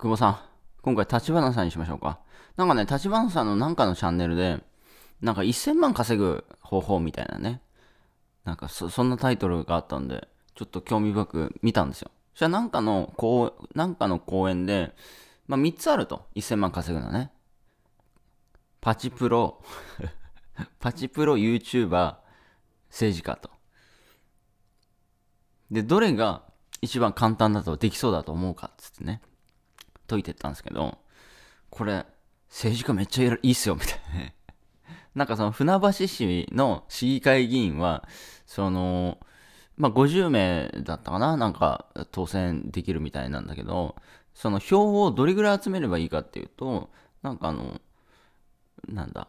久保さん、今回立花さんにしましょうか。なんかね、立花さんのなんかのチャンネルで、なんか1000万稼ぐ方法みたいなね、なんかそそんなタイトルがあったんで、ちょっと興味深く見たんですよ。そしたらなんかの公、なんかの公演で、まあ3つあると、1000万稼ぐのね。パチプロ パチプロ YouTuber、政治家と。で、どれが一番簡単だとできそうだと思うかっつってね。解いてったんですけど、これ、政治家めっちゃいいっすよ、みたいなね。なんかその船橋市の市議会議員は、その、まあ、50名だったかななんか当選できるみたいなんだけど、その票をどれぐらい集めればいいかっていうと、なんかあの、なんだ、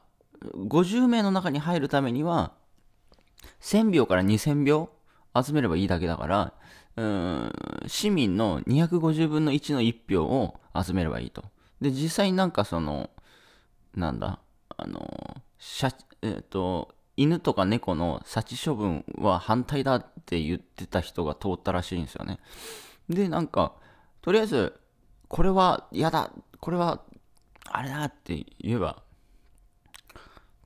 50名の中に入るためには、1000票から2000票集めればいいだけだから、市民の250分の1の1票を集めればいいと。で、実際なんかその、なんだ、あの、えっ、ー、と、犬とか猫の殺処分は反対だって言ってた人が通ったらしいんですよね。で、なんか、とりあえず、これは嫌だ、これはあれだって言えば、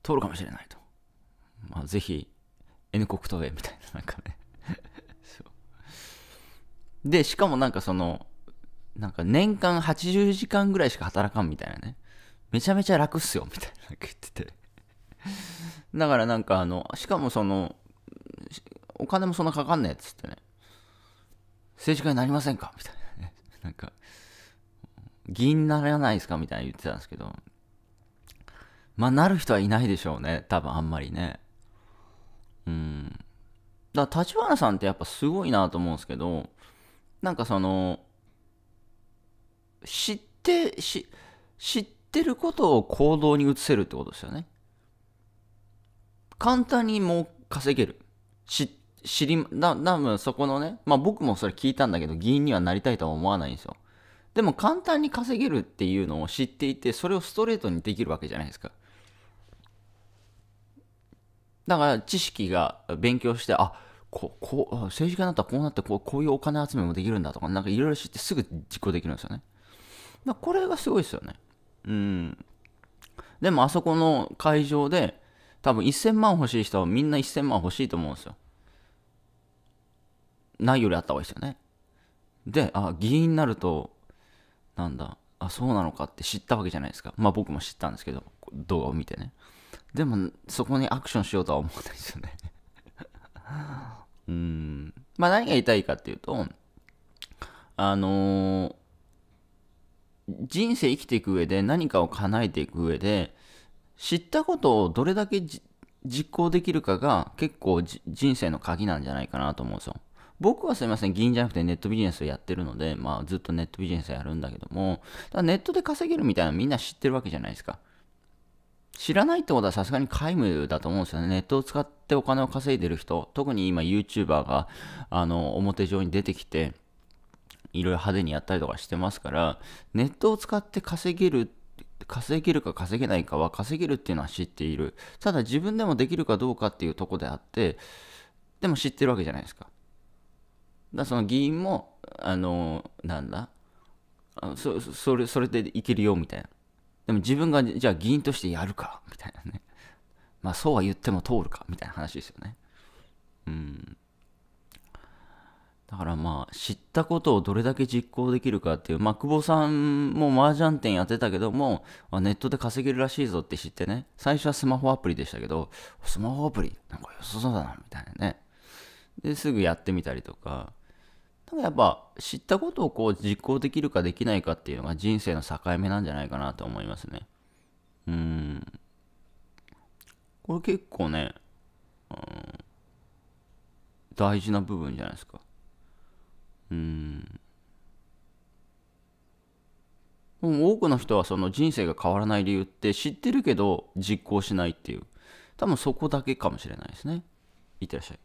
通るかもしれないと。まあ、ぜひ、N 国党へみたいな、なんかねで、しかもなんかその、なんか年間80時間ぐらいしか働かんみたいなね。めちゃめちゃ楽っすよ、みたいな言ってて。だからなんかあの、しかもその、お金もそんなかかんねえっつってね。政治家になりませんかみたいなね。なんか、議員にならないですかみたいな言ってたんですけど。まあ、なる人はいないでしょうね。多分あんまりね。うん。だから、立花さんってやっぱすごいなと思うんですけど、なんかその知ってし知ってることを行動に移せるってことですよね簡単にもう稼げる知知りだ多そこのねまあ僕もそれ聞いたんだけど議員にはなりたいとは思わないんですよでも簡単に稼げるっていうのを知っていてそれをストレートにできるわけじゃないですかだから知識が勉強してあここう政治家になったらこうなってこうこういうお金集めもできるんだとかなんかいろいろ知ってすぐ実行できるんですよねだこれがすごいですよねうんでもあそこの会場で多分1000万欲しい人はみんな1000万欲しいと思うんですよないよりあった方がいいですよねであ議員になるとなんだあそうなのかって知ったわけじゃないですかまあ僕も知ったんですけど動画を見てねでもそこにアクションしようとは思わないですよねうん。まあ何が言いたいかっていうと、あのー、人生生きていく上で何かを叶えていく上で、知ったことをどれだけ実行できるかが結構人生の鍵なんじゃないかなと思うんですよ。僕はすいません、議員じゃなくてネットビジネスをやってるので、まあずっとネットビジネスやるんだけども、ネットで稼げるみたいなのみんな知ってるわけじゃないですか。知らないってことはさすがに皆無だと思うんですよね。ネットを使ってお金を稼いでる人、特に今 YouTuber があの表上に出てきて、いろいろ派手にやったりとかしてますから、ネットを使って稼げる、稼げるか稼げないかは稼げるっていうのは知っている。ただ自分でもできるかどうかっていうとこであって、でも知ってるわけじゃないですか。だからその議員も、あの、なんだ、そそれそれでいけるよみたいな。でも自分がじゃあ議員としてやるか、みたいなね。まあそうは言っても通るか、みたいな話ですよね。うん。だからまあ知ったことをどれだけ実行できるかっていう、まあ久保さんも麻雀店やってたけども、ネットで稼げるらしいぞって知ってね、最初はスマホアプリでしたけど、スマホアプリなんか良さそうだなみたいなね。で、すぐやってみたりとか、ただやっぱ知ったことをこう実行できるかできないかっていうのが人生の境目なんじゃないかなと思いますね。うん。これ結構ね、うん、大事な部分じゃないですか。うん。多くの人はその人生が変わらない理由って知ってるけど実行しないっていう多分そこだけかもしれないですね。いってらっしゃい。